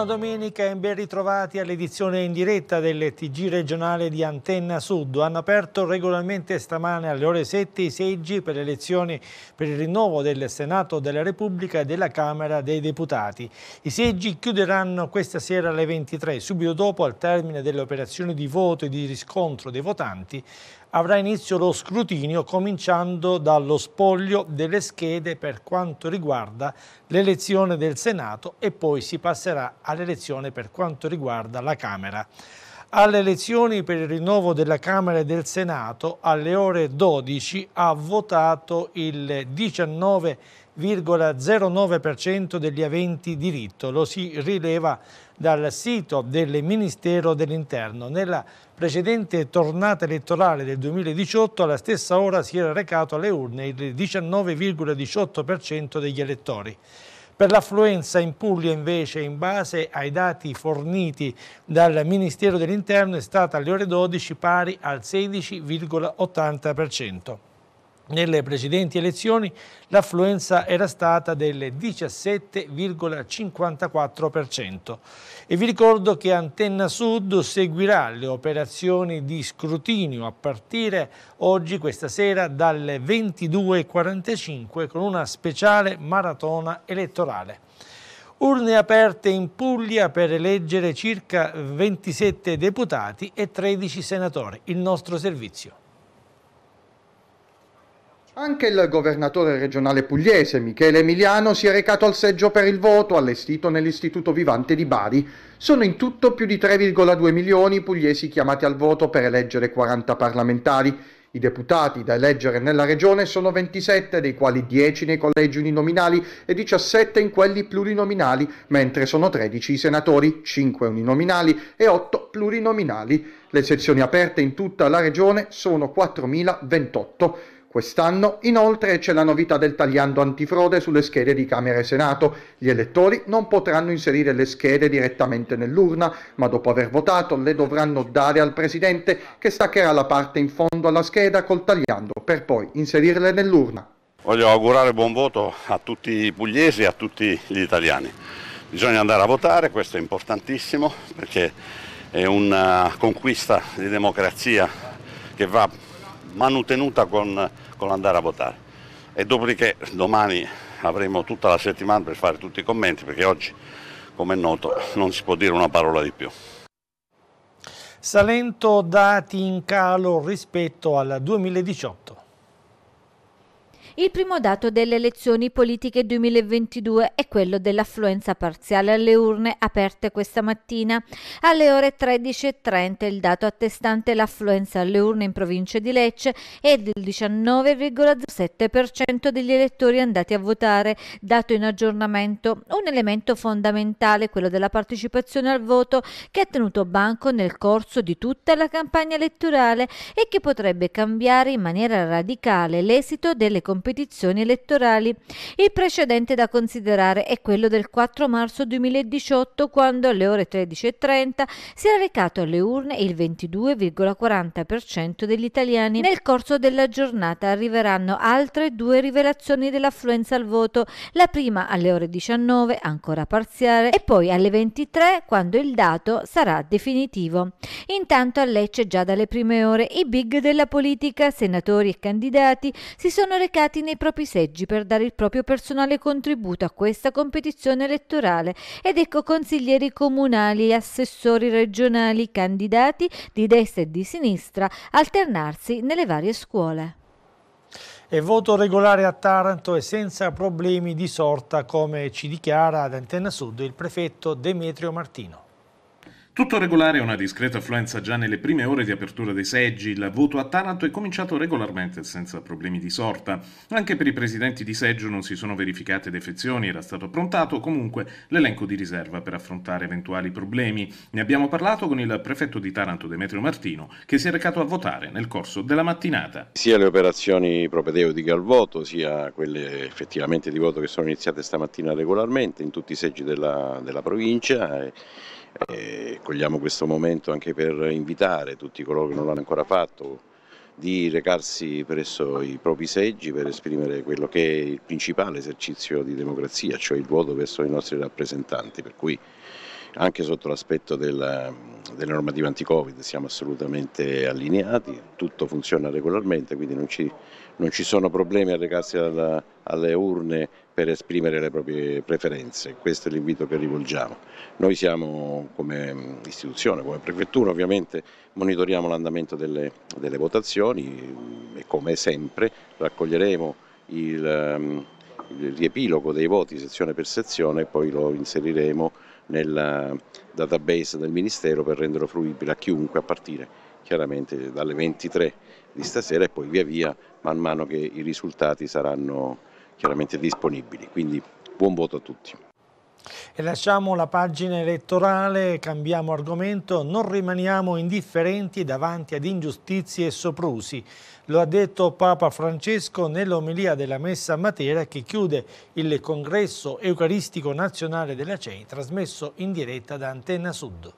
Buona domenica e ben ritrovati all'edizione in diretta del TG regionale di Antenna Sud. Hanno aperto regolarmente stamane alle ore 7 i seggi per le elezioni per il rinnovo del Senato della Repubblica e della Camera dei Deputati. I seggi chiuderanno questa sera alle 23. Subito dopo, al termine delle operazioni di voto e di riscontro dei votanti, avrà inizio lo scrutinio cominciando dallo spoglio delle schede per quanto riguarda l'elezione del Senato e poi si passerà all'elezione per quanto riguarda la Camera. Alle elezioni per il rinnovo della Camera e del Senato alle ore 12 ha votato il 19 marzo 0,09% degli aventi diritto, lo si rileva dal sito del Ministero dell'Interno. Nella precedente tornata elettorale del 2018 alla stessa ora si era recato alle urne il 19,18% degli elettori. Per l'affluenza in Puglia invece, in base ai dati forniti dal Ministero dell'Interno, è stata alle ore 12 pari al 16,80%. Nelle precedenti elezioni l'affluenza era stata del 17,54% e vi ricordo che Antenna Sud seguirà le operazioni di scrutinio a partire oggi questa sera dalle 22.45 con una speciale maratona elettorale. Urne aperte in Puglia per eleggere circa 27 deputati e 13 senatori. Il nostro servizio. Anche il governatore regionale pugliese Michele Emiliano si è recato al seggio per il voto allestito nell'Istituto Vivante di Bari. Sono in tutto più di 3,2 milioni i pugliesi chiamati al voto per eleggere 40 parlamentari. I deputati da eleggere nella regione sono 27, dei quali 10 nei collegi uninominali e 17 in quelli plurinominali, mentre sono 13 i senatori, 5 uninominali e 8 plurinominali. Le sezioni aperte in tutta la regione sono 4.028. Quest'anno inoltre c'è la novità del tagliando antifrode sulle schede di Camera e Senato. Gli elettori non potranno inserire le schede direttamente nell'urna, ma dopo aver votato le dovranno dare al Presidente che staccherà la parte in fondo alla scheda col tagliando per poi inserirle nell'urna. Voglio augurare buon voto a tutti i pugliesi e a tutti gli italiani. Bisogna andare a votare, questo è importantissimo perché è una conquista di democrazia che va manutenuta con, con l'andare a votare. E dopodiché domani avremo tutta la settimana per fare tutti i commenti perché oggi, come è noto, non si può dire una parola di più. Salento dati in calo rispetto al 2018. Il primo dato delle elezioni politiche 2022 è quello dell'affluenza parziale alle urne aperte questa mattina. Alle ore 13.30 il dato attestante l'affluenza alle urne in provincia di Lecce è del 19,07% degli elettori andati a votare, dato in aggiornamento. Un elemento fondamentale, quello della partecipazione al voto, che ha tenuto banco nel corso di tutta la campagna elettorale e che potrebbe cambiare in maniera radicale l'esito delle competizioni competizioni elettorali. Il precedente da considerare è quello del 4 marzo 2018 quando alle ore 13.30 si era recato alle urne il 22,40% degli italiani. Nel corso della giornata arriveranno altre due rivelazioni dell'affluenza al voto, la prima alle ore 19, ancora parziale, e poi alle 23 quando il dato sarà definitivo. Intanto a Lecce già dalle prime ore i big della politica, senatori e candidati si sono recati candidati nei propri seggi per dare il proprio personale contributo a questa competizione elettorale ed ecco consiglieri comunali e assessori regionali candidati di destra e di sinistra alternarsi nelle varie scuole. E voto regolare a Taranto e senza problemi di sorta come ci dichiara ad Antenna Sud il prefetto Demetrio Martino. Tutto regolare una discreta affluenza già nelle prime ore di apertura dei seggi, il voto a Taranto è cominciato regolarmente senza problemi di sorta. Anche per i presidenti di seggio non si sono verificate defezioni, era stato approntato comunque l'elenco di riserva per affrontare eventuali problemi. Ne abbiamo parlato con il prefetto di Taranto Demetrio Martino che si è recato a votare nel corso della mattinata. Sia le operazioni propedeutiche al voto, sia quelle effettivamente di voto che sono iniziate stamattina regolarmente in tutti i seggi della, della provincia. E eh, e cogliamo questo momento anche per invitare tutti coloro che non l'hanno ancora fatto di recarsi presso i propri seggi per esprimere quello che è il principale esercizio di democrazia, cioè il voto verso i nostri rappresentanti, per cui anche sotto l'aspetto della, ehm, della normativa anti-Covid siamo assolutamente allineati, tutto funziona regolarmente, quindi non ci, non ci sono problemi a recarsi alla, alle urne per esprimere le proprie preferenze, questo è l'invito che rivolgiamo. Noi siamo come istituzione, come prefettura ovviamente monitoriamo l'andamento delle, delle votazioni e come sempre raccoglieremo il, il riepilogo dei voti sezione per sezione e poi lo inseriremo nel eh, database del Ministero per renderlo fruibile a chiunque a partire chiaramente dalle 23 di stasera e poi via via man mano che i risultati saranno chiaramente disponibili. Quindi buon voto a tutti. E lasciamo la pagina elettorale, cambiamo argomento, non rimaniamo indifferenti davanti ad ingiustizie e soprusi. Lo ha detto Papa Francesco nell'omelia della Messa a Matera che chiude il congresso eucaristico nazionale della CEI trasmesso in diretta da Antenna Sud.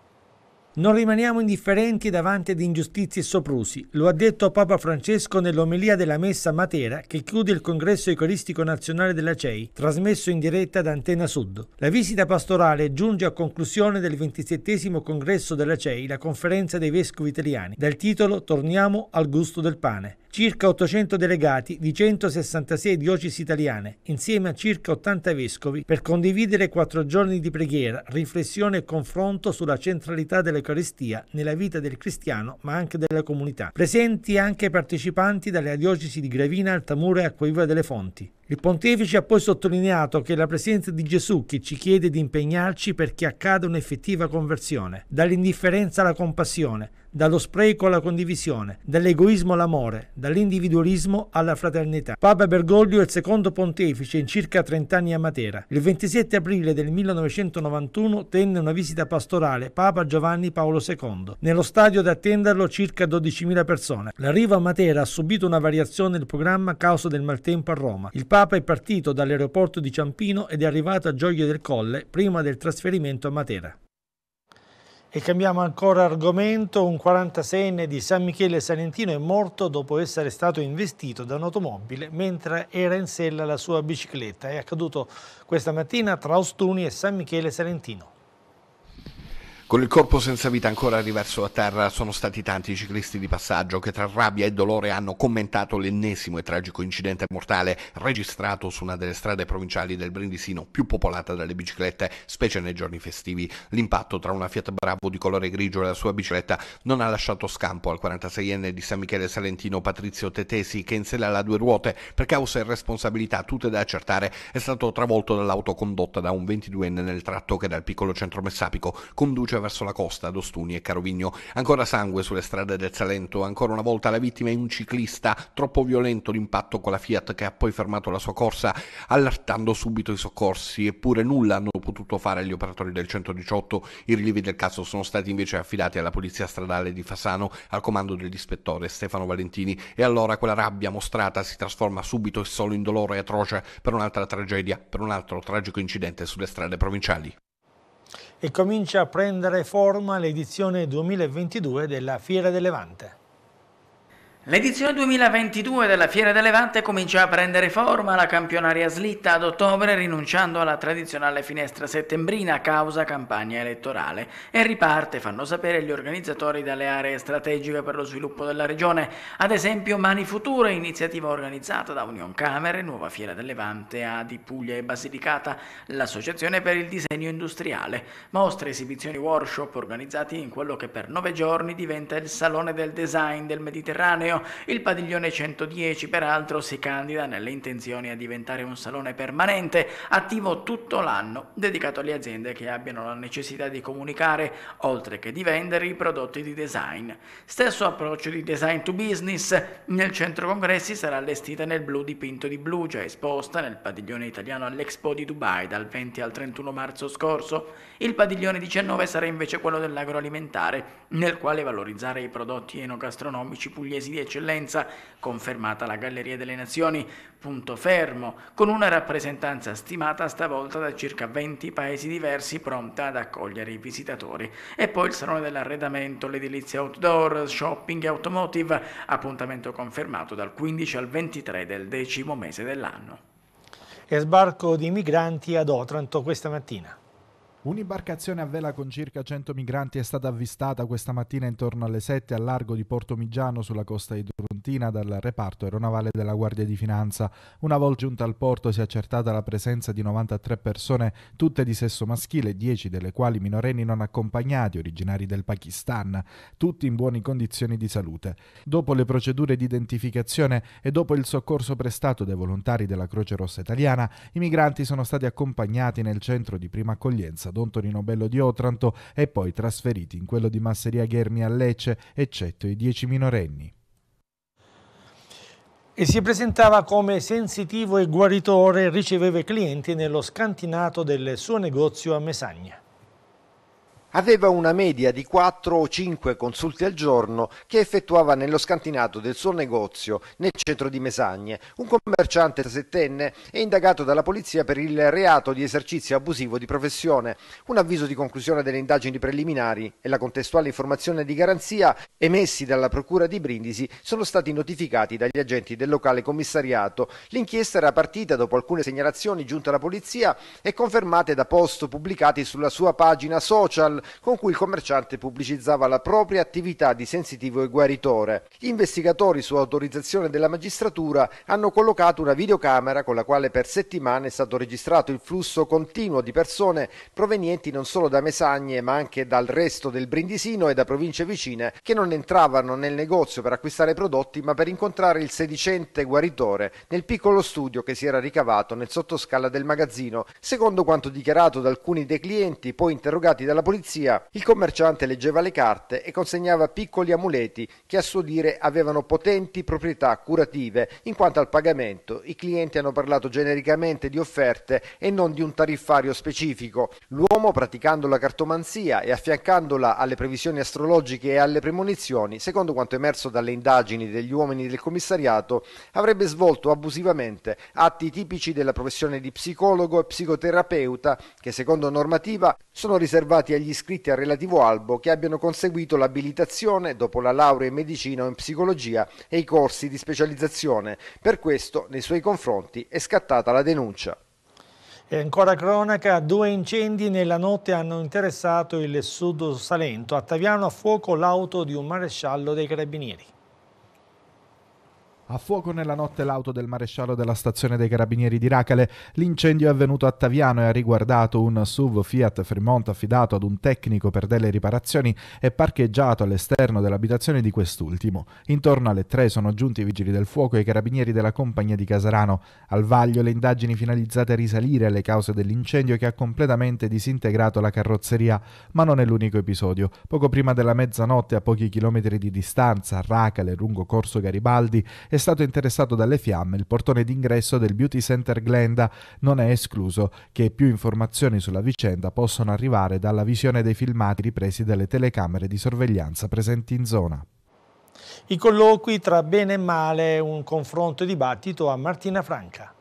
Non rimaniamo indifferenti davanti ad ingiustizie e soprusi, lo ha detto Papa Francesco nell'omelia della Messa a Matera che chiude il congresso eucaristico nazionale della CEI, trasmesso in diretta da Antena Sud. La visita pastorale giunge a conclusione del 27 congresso della CEI, la conferenza dei vescovi italiani, dal titolo Torniamo al gusto del pane circa 800 delegati di 166 diocesi italiane, insieme a circa 80 vescovi, per condividere quattro giorni di preghiera, riflessione e confronto sulla centralità dell'Eucaristia nella vita del cristiano ma anche della comunità. Presenti anche partecipanti dalle diocesi di Gravina, Altamura e Acquaviva delle Fonti. Il pontefice ha poi sottolineato che è la presenza di Gesù che ci chiede di impegnarci perché accada un'effettiva conversione, dall'indifferenza alla compassione, dallo spreco alla condivisione, dall'egoismo all'amore, dall'individualismo alla fraternità. Papa Bergoglio è il secondo pontefice in circa 30 anni a Matera. Il 27 aprile del 1991 tenne una visita pastorale Papa Giovanni Paolo II. Nello stadio ad attenderlo circa 12.000 persone. L'arrivo a Matera ha subito una variazione del programma a causa del maltempo a Roma. Il Papa Papa è partito dall'aeroporto di Ciampino ed è arrivato a Gioia del Colle prima del trasferimento a Matera. E cambiamo ancora argomento, un 46enne di San Michele Salentino è morto dopo essere stato investito da un'automobile mentre era in sella la sua bicicletta. È accaduto questa mattina tra Ostuni e San Michele Salentino. Con il corpo senza vita ancora riverso a terra sono stati tanti i ciclisti di passaggio che tra rabbia e dolore hanno commentato l'ennesimo e tragico incidente mortale registrato su una delle strade provinciali del Brindisino più popolata dalle biciclette, specie nei giorni festivi. L'impatto tra una Fiat Bravo di colore grigio e la sua bicicletta non ha lasciato scampo al 46enne di San Michele Salentino Patrizio Tetesi che in sella alla due ruote per causa e responsabilità tutte da accertare è stato travolto dall'auto condotta da un 22enne nel tratto che dal piccolo centro messapico conduce verso la costa ad Ostuni e Carovigno. Ancora sangue sulle strade del Salento, ancora una volta la vittima è un ciclista, troppo violento l'impatto con la Fiat che ha poi fermato la sua corsa allertando subito i soccorsi, eppure nulla hanno potuto fare gli operatori del 118, i rilievi del caso sono stati invece affidati alla polizia stradale di Fasano al comando dell'ispettore Stefano Valentini e allora quella rabbia mostrata si trasforma subito e solo in dolore atroce per un'altra tragedia, per un altro tragico incidente sulle strade provinciali e comincia a prendere forma l'edizione 2022 della Fiera del Levante. L'edizione 2022 della Fiera del Levante comincia a prendere forma, la campionaria slitta ad ottobre rinunciando alla tradizionale finestra settembrina a causa campagna elettorale e riparte, fanno sapere gli organizzatori dalle aree strategiche per lo sviluppo della regione, ad esempio Mani Future, iniziativa organizzata da Union Camere, Nuova Fiera del Levante, Adi Puglia e Basilicata, l'Associazione per il Disegno Industriale, mostre, esibizioni, workshop organizzati in quello che per nove giorni diventa il Salone del Design del Mediterraneo patrimonio, il padiglione 110 peraltro si candida nelle intenzioni a diventare un salone permanente, attivo tutto l'anno, dedicato alle aziende che abbiano la necessità di comunicare, oltre che di vendere, i prodotti di design. Stesso approccio di design to business, nel centro congressi sarà allestita nel blu dipinto di blu, già esposta nel padiglione italiano all'Expo di Dubai dal 20 al 31 marzo scorso. Il padiglione 19 sarà invece quello dell'agroalimentare, nel quale valorizzare i prodotti enogastronomici pugliesi di eccellenza, confermata la Galleria delle Nazioni, punto fermo, con una rappresentanza stimata stavolta da circa 20 paesi diversi pronta ad accogliere i visitatori. E poi il Salone dell'Arredamento, l'edilizia outdoor, shopping e automotive, appuntamento confermato dal 15 al 23 del decimo mese dell'anno. E sbarco di migranti ad Otranto questa mattina. Un'imbarcazione a vela con circa 100 migranti è stata avvistata questa mattina intorno alle 7 al largo di Porto Migiano sulla costa di Durontina dal reparto aeronavale della Guardia di Finanza. Una volta giunta al porto si è accertata la presenza di 93 persone, tutte di sesso maschile, 10 delle quali minorenni non accompagnati, originari del Pakistan, tutti in buone condizioni di salute. Dopo le procedure di identificazione e dopo il soccorso prestato dai volontari della Croce Rossa Italiana, i migranti sono stati accompagnati nel centro di prima accoglienza Don Torino Bello di Otranto e poi trasferiti in quello di Masseria Ghermi a Lecce, eccetto i dieci minorenni e si presentava come sensitivo e guaritore, riceveva clienti nello scantinato del suo negozio a Mesagna. Aveva una media di 4 o 5 consulti al giorno che effettuava nello scantinato del suo negozio nel centro di Mesagne. Un commerciante settenne è indagato dalla polizia per il reato di esercizio abusivo di professione. Un avviso di conclusione delle indagini preliminari e la contestuale informazione di garanzia emessi dalla procura di Brindisi sono stati notificati dagli agenti del locale commissariato. L'inchiesta era partita dopo alcune segnalazioni giunte alla polizia e confermate da post pubblicati sulla sua pagina social con cui il commerciante pubblicizzava la propria attività di sensitivo e guaritore. Gli investigatori, su autorizzazione della magistratura, hanno collocato una videocamera con la quale per settimane è stato registrato il flusso continuo di persone provenienti non solo da Mesagne ma anche dal resto del Brindisino e da province vicine che non entravano nel negozio per acquistare prodotti ma per incontrare il sedicente guaritore nel piccolo studio che si era ricavato nel sottoscala del magazzino, secondo quanto dichiarato da alcuni dei clienti poi interrogati dalla polizia polizia. Il commerciante leggeva le carte e consegnava piccoli amuleti che a suo dire avevano potenti proprietà curative, in quanto al pagamento i clienti hanno parlato genericamente di offerte e non di un tariffario specifico. L'uomo, praticando la cartomanzia e affiancandola alle previsioni astrologiche e alle premonizioni, secondo quanto emerso dalle indagini degli uomini del commissariato, avrebbe svolto abusivamente atti tipici della professione di psicologo e psicoterapeuta che secondo normativa sono riservati agli iscritti al relativo albo che abbiano conseguito l'abilitazione dopo la laurea in medicina o in psicologia e i corsi di specializzazione. Per questo nei suoi confronti è scattata la denuncia. E ancora cronaca, due incendi nella notte hanno interessato il sud Salento. A Taviano a fuoco l'auto di un maresciallo dei carabinieri. A fuoco nella notte l'auto del maresciallo della stazione dei carabinieri di Racale. L'incendio è avvenuto a Taviano e ha riguardato un SUV Fiat Fremont affidato ad un tecnico per delle riparazioni e parcheggiato all'esterno dell'abitazione di quest'ultimo. Intorno alle tre sono giunti i vigili del fuoco e i carabinieri della compagnia di Casarano. Al vaglio le indagini finalizzate a risalire alle cause dell'incendio che ha completamente disintegrato la carrozzeria, ma non è l'unico episodio. Poco prima della mezzanotte, a pochi chilometri di distanza, a Racale, lungo Corso Garibaldi, è stato interessato dalle fiamme, il portone d'ingresso del Beauty Center Glenda non è escluso che più informazioni sulla vicenda possano arrivare dalla visione dei filmati ripresi dalle telecamere di sorveglianza presenti in zona. I colloqui tra bene e male, un confronto e dibattito a Martina Franca.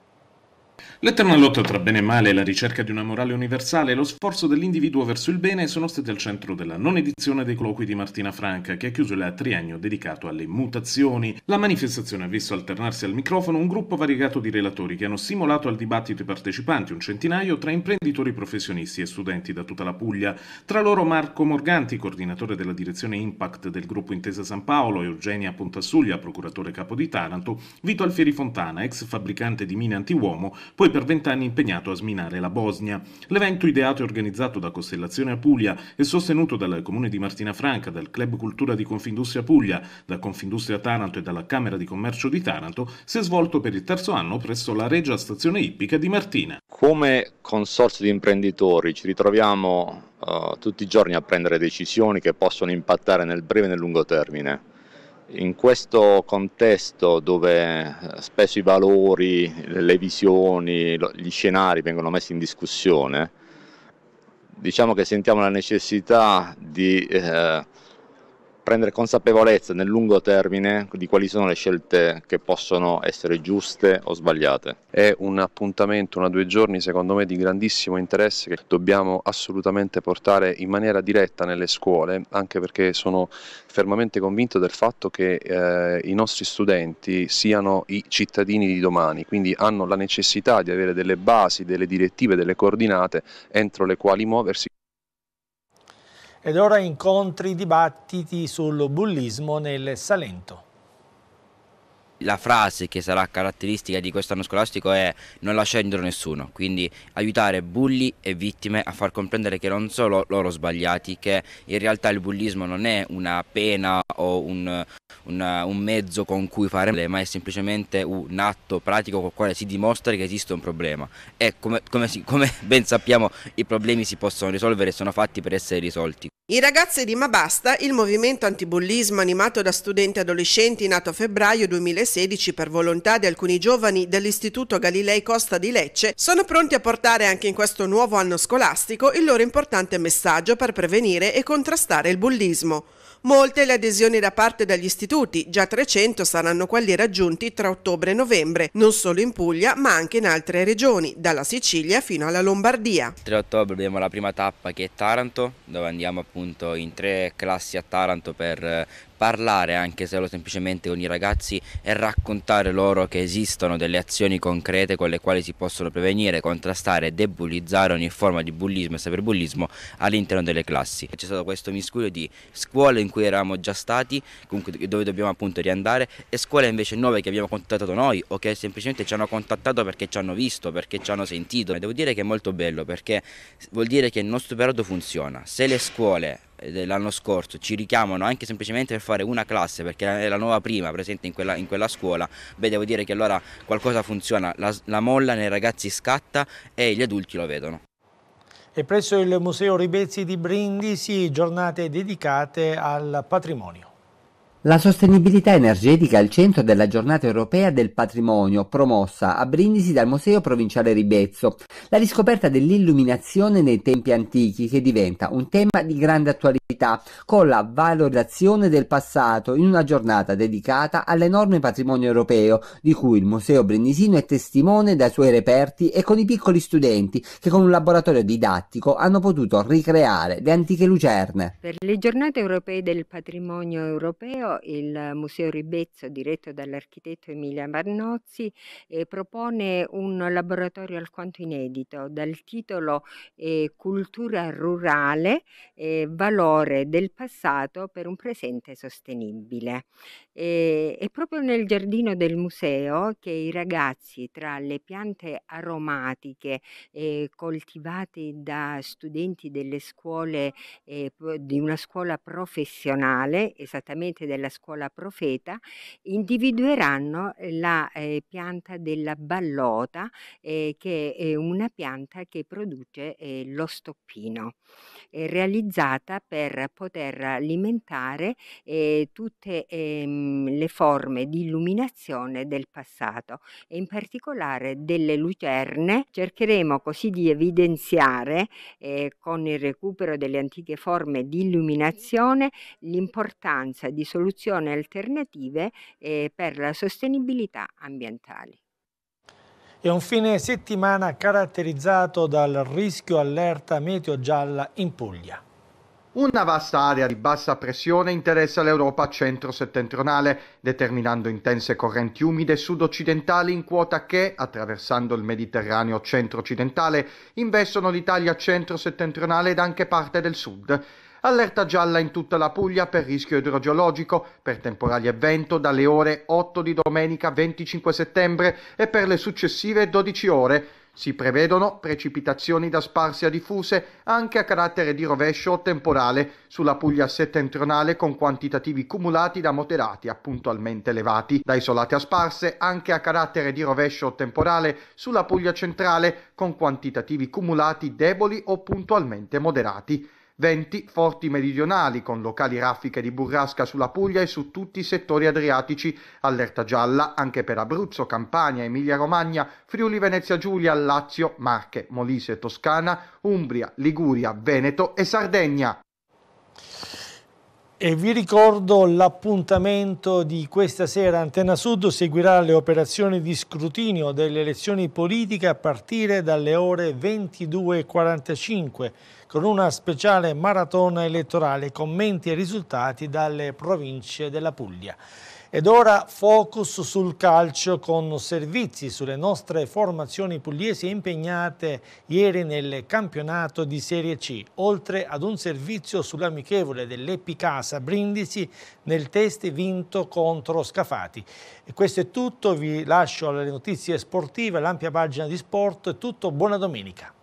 L'eterna lotta tra bene e male, la ricerca di una morale universale e lo sforzo dell'individuo verso il bene sono stati al centro della non edizione dei colloqui di Martina Franca, che ha chiuso il triennio dedicato alle mutazioni. La manifestazione ha visto alternarsi al microfono un gruppo variegato di relatori che hanno simulato al dibattito i partecipanti, un centinaio tra imprenditori professionisti e studenti da tutta la Puglia. Tra loro Marco Morganti, coordinatore della direzione Impact del gruppo Intesa San Paolo, Eugenia Pontassuglia, procuratore capo di Taranto, Vito Alfieri Fontana, ex fabbricante di mine antiuomo, poi per vent'anni impegnato a sminare la Bosnia. L'evento ideato e organizzato da Costellazione Apulia e sostenuto dal Comune di Martina Franca, dal Club Cultura di Confindustria Puglia, da Confindustria Taranto e dalla Camera di Commercio di Taranto, si è svolto per il terzo anno presso la Regia Stazione Ippica di Martina. Come consorzio di imprenditori ci ritroviamo uh, tutti i giorni a prendere decisioni che possono impattare nel breve e nel lungo termine in questo contesto dove eh, spesso i valori, le visioni, gli scenari vengono messi in discussione, diciamo che sentiamo la necessità di eh, prendere consapevolezza nel lungo termine di quali sono le scelte che possono essere giuste o sbagliate. È un appuntamento, una due giorni, secondo me di grandissimo interesse che dobbiamo assolutamente portare in maniera diretta nelle scuole, anche perché sono fermamente convinto del fatto che eh, i nostri studenti siano i cittadini di domani, quindi hanno la necessità di avere delle basi, delle direttive, delle coordinate entro le quali muoversi. Ed ora incontri, dibattiti sul bullismo nel Salento la frase che sarà caratteristica di quest'anno scolastico è non lasciare indietro nessuno, quindi aiutare bulli e vittime a far comprendere che non sono loro sbagliati, che in realtà il bullismo non è una pena o un, una, un mezzo con cui fare male, ma è semplicemente un atto pratico col quale si dimostra che esiste un problema e come, come, si, come ben sappiamo i problemi si possono risolvere e sono fatti per essere risolti. I ragazzi di Mabasta, il movimento antibullismo animato da studenti e adolescenti nato a febbraio 2016, 2016 per volontà di alcuni giovani dell'Istituto Galilei Costa di Lecce sono pronti a portare anche in questo nuovo anno scolastico il loro importante messaggio per prevenire e contrastare il bullismo. Molte le adesioni da parte degli istituti, già 300 saranno quelli raggiunti tra ottobre e novembre, non solo in Puglia ma anche in altre regioni, dalla Sicilia fino alla Lombardia. 3 ottobre abbiamo la prima tappa che è Taranto, dove andiamo appunto in tre classi a Taranto per eh, parlare anche solo semplicemente con i ragazzi e raccontare loro che esistono delle azioni concrete con le quali si possono prevenire, contrastare e debullizzare ogni forma di bullismo e cyberbullismo all'interno delle classi. C'è stato questo miscuglio di scuole in cui eravamo già stati, dove dobbiamo appunto riandare, e scuole invece nuove che abbiamo contattato noi o che semplicemente ci hanno contattato perché ci hanno visto, perché ci hanno sentito. devo dire che è molto bello perché vuol dire che il nostro operato funziona. Se le scuole eh, dell'anno scorso ci richiamano anche semplicemente per fare una classe perché è la nuova prima presente in quella, in quella scuola, beh devo dire che allora qualcosa funziona, la, la molla nei ragazzi scatta e gli adulti lo vedono. E presso il Museo Ribezzi di Brindisi giornate dedicate al patrimonio. La sostenibilità energetica è al centro della giornata europea del patrimonio promossa a Brindisi dal Museo Provinciale Ribezzo, la riscoperta dell'illuminazione nei tempi antichi che diventa un tema di grande attualità modalità con la valorizzazione del passato in una giornata dedicata all'enorme patrimonio europeo di cui il Museo Brennisino è testimone dai suoi reperti e con i piccoli studenti che con un laboratorio didattico hanno potuto ricreare le antiche lucerne. Per le giornate europee del patrimonio europeo il Museo Ribezzo diretto dall'architetto Emilia Marnozzi eh, propone un laboratorio alquanto inedito dal titolo eh, Cultura rurale, eh, valore favore del passato per un presente sostenibile. E, ehm, è proprio nel giardino del museo che i ragazzi, tra le piante aromatiche eh, coltivate da studenti delle scuole, eh, di una scuola professionale, esattamente della scuola profeta, individueranno ehm, la eh, pianta della ballota, ehm, che è una pianta che produce lo stoppino, realizzata per poter alimentare tutte eh, Mhmm, le forme di illuminazione del passato e in particolare delle lucerne. Cercheremo così di evidenziare eh, con il recupero delle antiche forme di illuminazione l'importanza di soluzioni alternative eh, per la sostenibilità ambientale. È un fine settimana caratterizzato dal rischio allerta meteo gialla in Puglia. Una vasta area di bassa pressione interessa l'Europa centro-settentrionale, determinando intense correnti umide sud-occidentali in quota che, attraversando il Mediterraneo centro-occidentale, investono l'Italia centro-settentrionale ed anche parte del sud. Allerta gialla in tutta la Puglia per rischio idrogeologico, per temporali e vento dalle ore 8 di domenica 25 settembre e per le successive 12 ore. Si prevedono precipitazioni da sparse a diffuse anche a carattere di rovescio o temporale sulla Puglia settentrionale con quantitativi cumulati da moderati a puntualmente elevati, da isolate a sparse anche a carattere di rovescio o temporale sulla Puglia centrale con quantitativi cumulati deboli o puntualmente moderati. Venti forti meridionali con locali raffiche di burrasca sulla Puglia e su tutti i settori adriatici, allerta gialla anche per Abruzzo, Campania, Emilia-Romagna, Friuli Venezia Giulia, Lazio, Marche, Molise, Toscana, Umbria, Liguria, Veneto e Sardegna. E vi ricordo l'appuntamento di questa sera. Antena Sud seguirà le operazioni di scrutinio delle elezioni politiche a partire dalle ore 22.45 con una speciale maratona elettorale, commenti e risultati dalle province della Puglia. Ed ora focus sul calcio con servizi sulle nostre formazioni pugliesi impegnate ieri nel campionato di Serie C, oltre ad un servizio sull'amichevole dell'Epicasa Brindisi nel test vinto contro Scafati. E questo è tutto, vi lascio alle notizie sportive, l'ampia pagina di sport, è tutto buona domenica.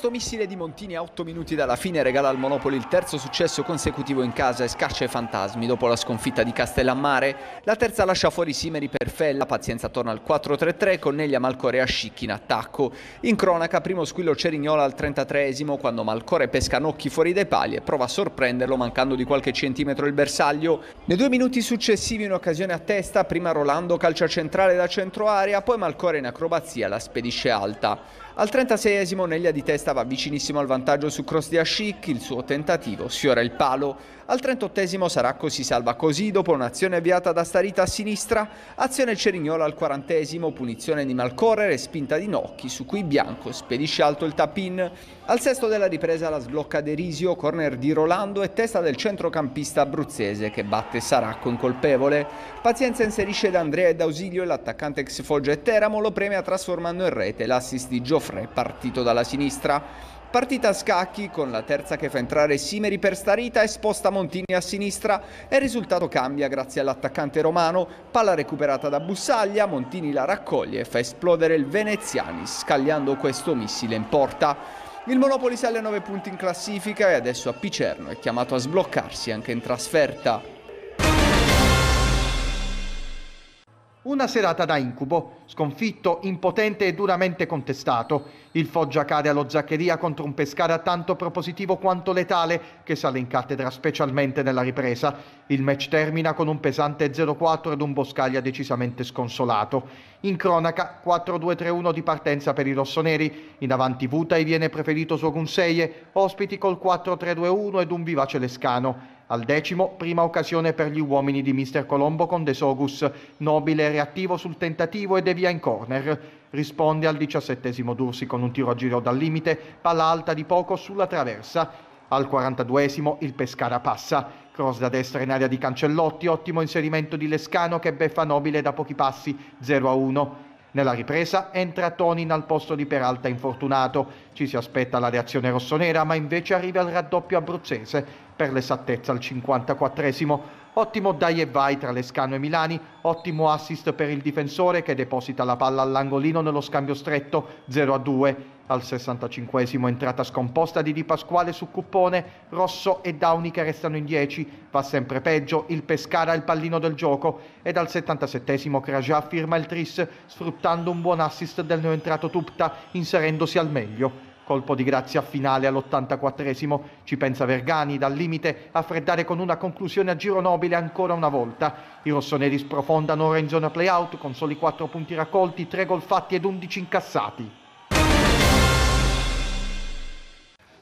Questo missile di Montini a 8 minuti dalla fine regala al Monopoli il terzo successo consecutivo in casa e scaccia i fantasmi dopo la sconfitta di Castellammare. La terza lascia fuori Simeri per Fella, pazienza torna al 4-3-3 con Neglia Malcore a Scicchi in attacco. In cronaca primo squillo Cerignola al 33esimo quando Malcore pesca Nocchi fuori dai pali e prova a sorprenderlo mancando di qualche centimetro il bersaglio. Nei due minuti successivi un'occasione a testa, prima Rolando calcia centrale da centro area, poi Malcore in acrobazia la spedisce alta. Al 36esimo Neglia di testa va vicinissimo al vantaggio su cross di Ashik, il suo tentativo sfiora il palo. Al 38 sarà così salva così dopo un'azione avviata da Starita a sinistra, azione Cerignola al 40 punizione di Malcorrere e spinta di Nocchi su cui Bianco spedisce alto il tapin. Al sesto della ripresa la sblocca Derisio, corner di Rolando e testa del centrocampista abruzzese che batte Saracco incolpevole. Pazienza inserisce da Andrea ed Ausilio e l'attaccante ex Foggia e Teramo lo premia trasformando in rete l'assist di Geoffrey partito dalla sinistra. Partita a scacchi con la terza che fa entrare Simeri per Starita e sposta Montini a sinistra e il risultato cambia grazie all'attaccante romano. Palla recuperata da Bussaglia, Montini la raccoglie e fa esplodere il Veneziani scagliando questo missile in porta. Il Monopoli sale a 9 punti in classifica e adesso a Picerno è chiamato a sbloccarsi anche in trasferta. Una serata da incubo, sconfitto, impotente e duramente contestato. Il Foggia cade allo Zaccheria contro un Pescara tanto propositivo quanto letale che sale in cattedra specialmente nella ripresa. Il match termina con un pesante 0-4 ed un Boscaglia decisamente sconsolato. In cronaca 4-2-3-1 di partenza per i rossoneri, in avanti Vutai viene preferito su Sogunseye, ospiti col 4-3-2-1 ed un vivace Lescano. Al decimo, prima occasione per gli uomini di Mister Colombo con De Sogus. Nobile reattivo sul tentativo e devia in corner. Risponde al diciassettesimo Dursi con un tiro a giro dal limite, palla alta di poco sulla traversa. Al 42esimo il Pescara passa. Cross da destra in area di Cancellotti, ottimo inserimento di Lescano che beffa Nobile da pochi passi, 0 a 1. Nella ripresa entra Tonin al posto di Peralta infortunato. Ci si aspetta la reazione rossonera, ma invece arriva il raddoppio abruzzese per l'esattezza al 54esimo. Ottimo dai e vai tra Lescano e Milani, ottimo assist per il difensore che deposita la palla all'angolino nello scambio stretto 0 a 2. Al 65 entrata scomposta di Di Pasquale su Cuppone, Rosso e Downey che restano in 10. Va sempre peggio, il Pescara è il pallino del gioco e dal 77 Kraja firma il tris sfruttando un buon assist del neoentrato Tupta inserendosi al meglio. Colpo di grazia finale all84 Ci pensa Vergani dal limite a freddare con una conclusione a giro nobile ancora una volta. I rossoneri sprofondano ora in zona play-out con soli 4 punti raccolti, 3 gol fatti ed 11 incassati.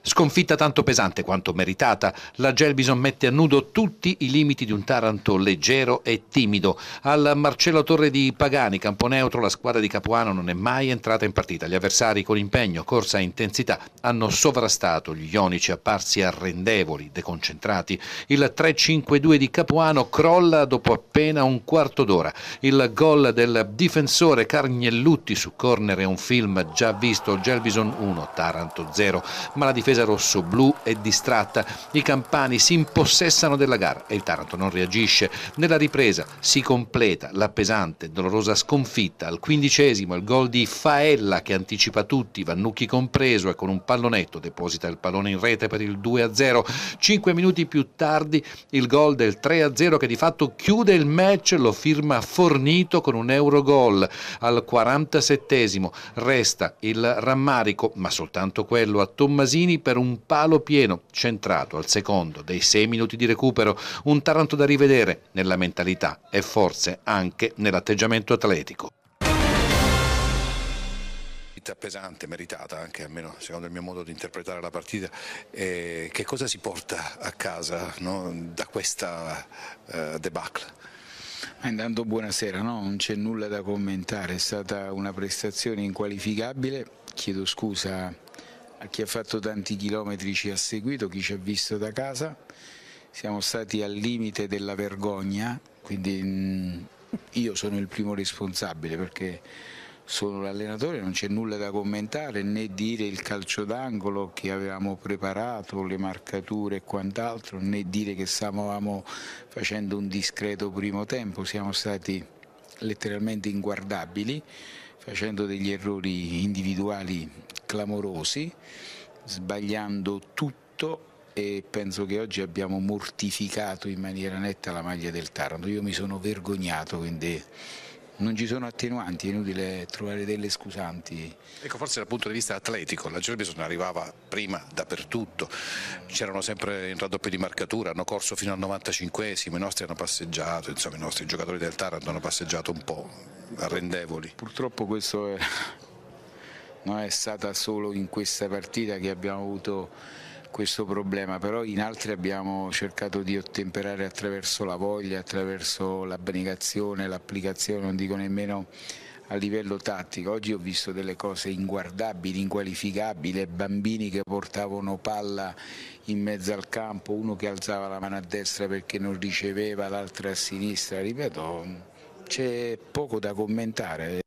Sconfitta tanto pesante quanto meritata, la Gelbison mette a nudo tutti i limiti di un Taranto leggero e timido. Al Marcello Torre di Pagani, campo neutro, la squadra di Capuano non è mai entrata in partita. Gli avversari con impegno, corsa e intensità hanno sovrastato gli ionici apparsi arrendevoli, deconcentrati. Il 3-5-2 di Capuano crolla dopo appena un quarto d'ora. Il gol del difensore Cargnellutti su corner è un film già visto, Gelbison 1, Taranto 0, ma la difesa difesa rosso-blu è distratta, i campani si impossessano della gara e il Taranto non reagisce. Nella ripresa si completa la pesante, dolorosa sconfitta. Al quindicesimo il gol di Faella che anticipa tutti, Vannucchi compreso e con un pallonetto deposita il pallone in rete per il 2-0. Cinque minuti più tardi il gol del 3-0 che di fatto chiude il match, lo firma Fornito con un Eurogol. Al 47 resta il rammarico, ma soltanto quello a Tommasini per un palo pieno, centrato al secondo dei sei minuti di recupero, un Taranto da rivedere nella mentalità e forse anche nell'atteggiamento atletico pesante, meritata anche almeno secondo il mio modo di interpretare la partita. Eh, che cosa si porta a casa no, da questa eh, debacle? Eh, intanto buonasera, no? non c'è nulla da commentare, è stata una prestazione inqualificabile, chiedo scusa a chi ha fatto tanti chilometri ci ha seguito, chi ci ha visto da casa. Siamo stati al limite della vergogna, quindi mm, io sono il primo responsabile perché sono l'allenatore, non c'è nulla da commentare né dire il calcio d'angolo che avevamo preparato, le marcature e quant'altro, né dire che stavamo facendo un discreto primo tempo, siamo stati letteralmente inguardabili facendo degli errori individuali clamorosi, sbagliando tutto e penso che oggi abbiamo mortificato in maniera netta la maglia del Taranto. Io mi sono vergognato quindi non ci sono attenuanti, è inutile trovare delle scusanti. Ecco, forse dal punto di vista atletico, la Gerbison arrivava prima dappertutto, c'erano sempre in raddoppio di marcatura, hanno corso fino al 95esimo, i nostri hanno passeggiato, insomma i nostri giocatori del Taranto hanno passeggiato un po' arrendevoli. Purtroppo questo è... non è stata solo in questa partita che abbiamo avuto questo problema, però in altri abbiamo cercato di ottemperare attraverso la voglia, attraverso l'abnegazione, l'applicazione, non dico nemmeno a livello tattico. Oggi ho visto delle cose inguardabili, inqualificabili, bambini che portavano palla in mezzo al campo, uno che alzava la mano a destra perché non riceveva, l'altra a sinistra, ripeto, c'è poco da commentare.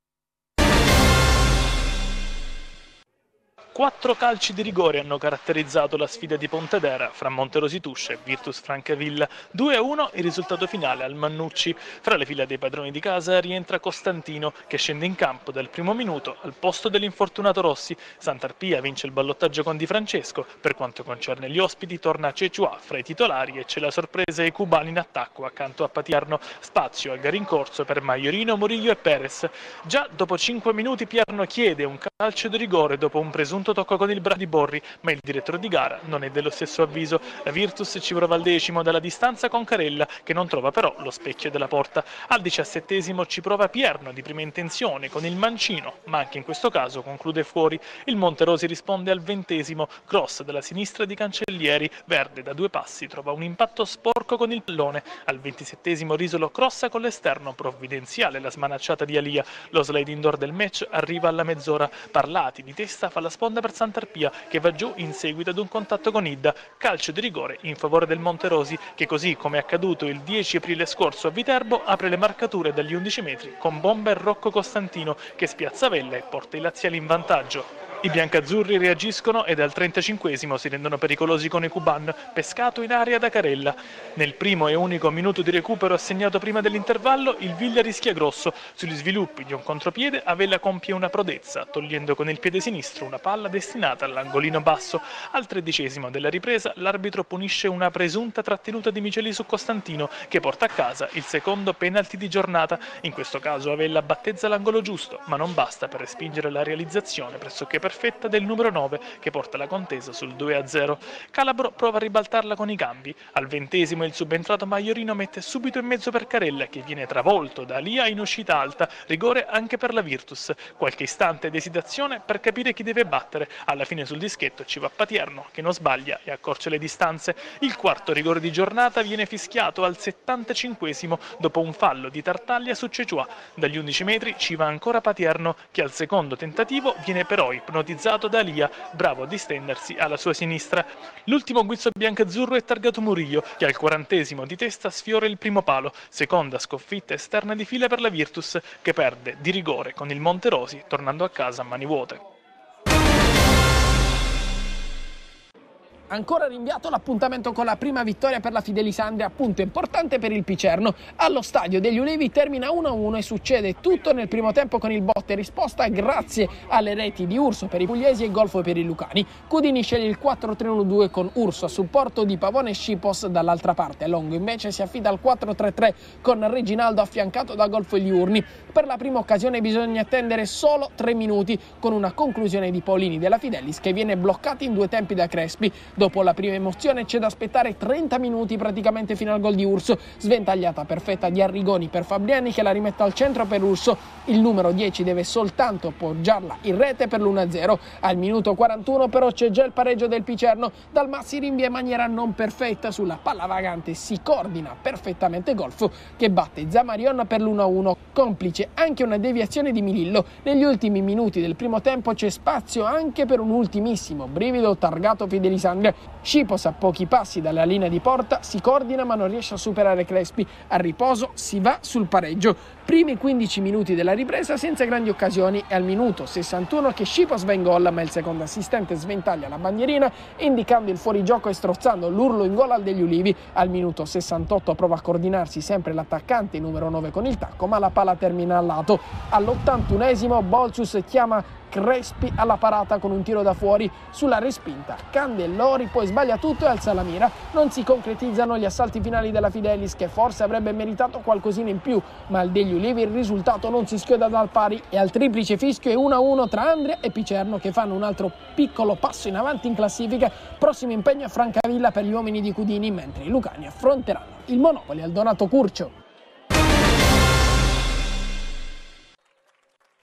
Quattro calci di rigore hanno caratterizzato la sfida di Pontedera fra Monterosi Tusce e Virtus Francavilla. 2-1 il risultato finale al Mannucci. Fra le fila dei padroni di casa rientra Costantino che scende in campo dal primo minuto al posto dell'infortunato Rossi. Sant'Arpia vince il ballottaggio con Di Francesco. Per quanto concerne gli ospiti torna Cecua fra i titolari e c'è la sorpresa ai cubani in attacco accanto a Patiarno. Spazio a gara in corso per Maiorino, Murillo e Perez. Già dopo 5 minuti Pierno chiede un calcio di rigore dopo un presunto minuto tocca con il braccio di Borri, ma il direttore di gara non è dello stesso avviso. La Virtus ci prova al decimo dalla distanza con Carella, che non trova però lo specchio della porta. Al diciassettesimo ci prova Pierno di prima intenzione con il mancino, ma anche in questo caso conclude fuori. Il Monterosi risponde al ventesimo, cross dalla sinistra di Cancellieri, Verde da due passi trova un impatto sporco con il pallone. Al ventisettesimo Risolo crossa con l'esterno, provvidenziale la smanacciata di Alia. Lo slide indoor del match arriva alla mezz'ora. Parlati di testa fa la sponda seconda per Sant'Arpia che va giù in seguito ad un contatto con Idda, calcio di rigore in favore del Monterosi che così come è accaduto il 10 aprile scorso a Viterbo apre le marcature dagli 11 metri con bomber Rocco Costantino che spiazza Vella e porta i laziali in vantaggio. I biancazzurri reagiscono e dal 35 si rendono pericolosi con i Cuban, pescato in aria da Carella. Nel primo e unico minuto di recupero assegnato prima dell'intervallo, il Villa rischia grosso. Sugli sviluppi di un contropiede, Avella compie una prodezza, togliendo con il piede sinistro una palla destinata all'angolino basso. Al tredicesimo della ripresa, l'arbitro punisce una presunta trattenuta di Miceli su Costantino, che porta a casa il secondo penalty di giornata. In questo caso Avella battezza l'angolo giusto, ma non basta per respingere la realizzazione pressoché perfetta perfetta del numero 9 che porta la contesa sul 2-0. Calabro prova a ribaltarla con i cambi. Al ventesimo il subentrato Maiorino mette subito in mezzo per Carella che viene travolto da Lia in uscita alta, rigore anche per la Virtus. Qualche istante d'esitazione per capire chi deve battere. Alla fine sul dischetto ci va Patierno che non sbaglia e accorce le distanze. Il quarto rigore di giornata viene fischiato al 75 dopo un fallo di Tartaglia su Ceciua. Dagli 11 metri ci va ancora Patierno che al secondo tentativo viene però ipnotizzato ipnotizzato da Lia, bravo a distendersi alla sua sinistra. L'ultimo guizzo bianco-azzurro è targato Murillo, che al quarantesimo di testa sfiora il primo palo, seconda sconfitta esterna di fila per la Virtus, che perde di rigore con il Monterosi, tornando a casa a mani vuote. ancora rinviato l'appuntamento con la prima vittoria per la Fidelisandria, punto importante per il Picerno. Allo stadio degli Ulivi termina 1-1 e succede tutto nel primo tempo con il botte risposta grazie alle reti di Urso per i pugliesi e Golfo per i lucani. Cudini sceglie il 4-3-1-2 con Urso a supporto di Pavone e Scipos dall'altra parte. Longo invece si affida al 4-3-3 con Reginaldo affiancato da Golfo e Liurni. Per la prima occasione bisogna attendere solo 3 minuti con una conclusione di Paulini della Fidelis che viene bloccata in due tempi da Crespi. Dopo la prima emozione c'è da aspettare 30 minuti praticamente fino al gol di Urso, sventagliata perfetta di Arrigoni per Fabriani che la rimette al centro per Urso. Il numero 10 deve soltanto poggiarla in rete per l'1-0. Al minuto 41 però c'è già il pareggio del Picerno, Dalma si rinvia in maniera non perfetta sulla palla vagante, si coordina perfettamente Golfo che batte Zamarion per l'1-1, complice anche una deviazione di Milillo. Negli ultimi minuti del primo tempo c'è spazio anche per un ultimissimo brivido targato Fidelisanga Scipos a pochi passi dalla linea di porta si coordina ma non riesce a superare Crespi. Al riposo si va sul pareggio primi 15 minuti della ripresa senza grandi occasioni e al minuto 61 che Scipos va in gol ma il secondo assistente sventaglia la bandierina indicando il fuorigioco e strozzando l'urlo in gol al degli Ulivi. Al minuto 68 prova a coordinarsi sempre l'attaccante numero 9 con il tacco ma la pala termina al lato. All'81esimo Bolcius chiama Crespi alla parata con un tiro da fuori sulla respinta. Candellori poi sbaglia tutto e alza la mira. Non si concretizzano gli assalti finali della Fidelis che forse avrebbe meritato qualcosina in più, ma il degli Lievi il risultato non si schioda dal pari e al triplice fischio è 1-1 tra Andrea e Picerno che fanno un altro piccolo passo in avanti in classifica. Prossimo impegno a Francavilla per gli uomini di Cudini mentre i Lucani affronteranno il Monopoli al Donato Curcio.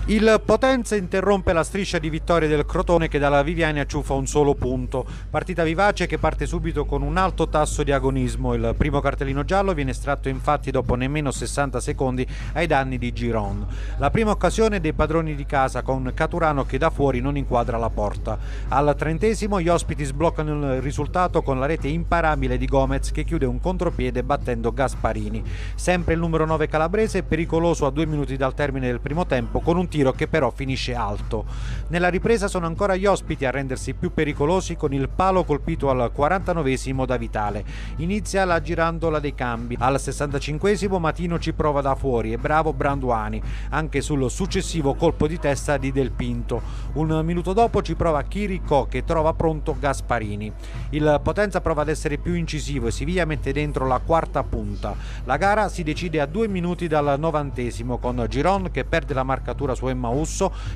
Il Potenza interrompe la striscia di vittorie del Crotone che dalla Viviani acciuffa un solo punto. Partita vivace che parte subito con un alto tasso di agonismo. Il primo cartellino giallo viene estratto infatti dopo nemmeno 60 secondi ai danni di Giron. La prima occasione dei padroni di casa con Caturano che da fuori non inquadra la porta. Al trentesimo gli ospiti sbloccano il risultato con la rete imparabile di Gomez che chiude un contropiede battendo Gasparini. Sempre il numero 9 calabrese pericoloso a due minuti dal termine del primo tempo con un tiro tiro che però finisce alto. Nella ripresa sono ancora gli ospiti a rendersi più pericolosi con il palo colpito al 49esimo da Vitale. Inizia la girandola dei cambi. Al 65esimo Matino ci prova da fuori e bravo Branduani, anche sul successivo colpo di testa di Del Pinto. Un minuto dopo ci prova Chirico che trova pronto Gasparini. Il Potenza prova ad essere più incisivo e Siviglia mette dentro la quarta punta. La gara si decide a due minuti dal novantesimo con Giron che perde la marcatura su su Emma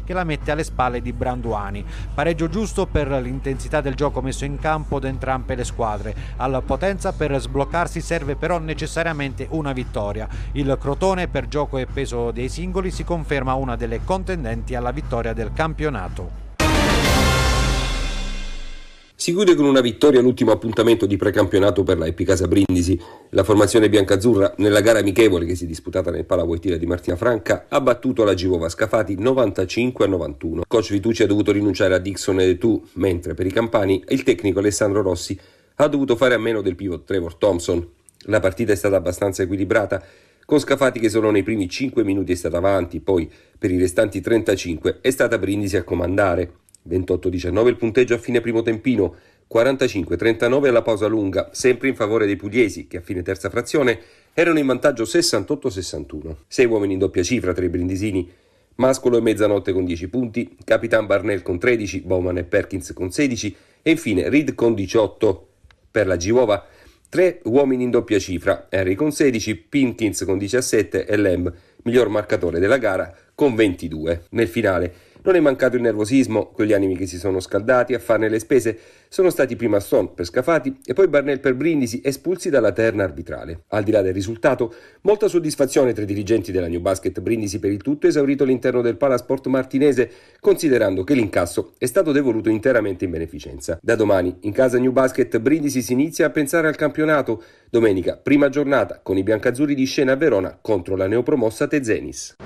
che la mette alle spalle di Branduani. Pareggio giusto per l'intensità del gioco messo in campo da entrambe le squadre. Al Potenza per sbloccarsi serve però necessariamente una vittoria. Il Crotone per gioco e peso dei singoli si conferma una delle contendenti alla vittoria del campionato. Si chiude con una vittoria all'ultimo appuntamento di precampionato per la Epicasa Brindisi. La formazione biancazzurra, nella gara amichevole che si è disputata nel Pala Voitila di Martina Franca, ha battuto la Givova Scafati 95 a 91. Coach Vitucci ha dovuto rinunciare a Dixon e Tu, mentre per i campani il tecnico Alessandro Rossi ha dovuto fare a meno del pivot Trevor Thompson. La partita è stata abbastanza equilibrata, con Scafati che solo nei primi 5 minuti è stata avanti, poi per i restanti 35 è stata Brindisi a comandare. 28-19 il punteggio a fine primo tempino, 45-39 alla pausa lunga, sempre in favore dei pugliesi che a fine terza frazione erano in vantaggio 68-61. 6 uomini in doppia cifra tra i brindisini, Mascolo e Mezzanotte con 10 punti, Capitan Barnell con 13, Bowman e Perkins con 16 e infine Reed con 18. Per la Givova 3 uomini in doppia cifra, Henry con 16, Pinkins con 17 e Lamb, miglior marcatore della gara, con 22. Nel finale non è mancato il nervosismo, quegli animi che si sono scaldati a farne le spese sono stati prima Stone per Scafati e poi Barnell per Brindisi espulsi dalla terna arbitrale. Al di là del risultato, molta soddisfazione tra i dirigenti della New Basket Brindisi per il tutto esaurito all'interno del Palasport martinese, considerando che l'incasso è stato devoluto interamente in beneficenza. Da domani, in casa New Basket Brindisi si inizia a pensare al campionato. Domenica, prima giornata, con i biancazzurri di scena a Verona contro la neopromossa Tezenis.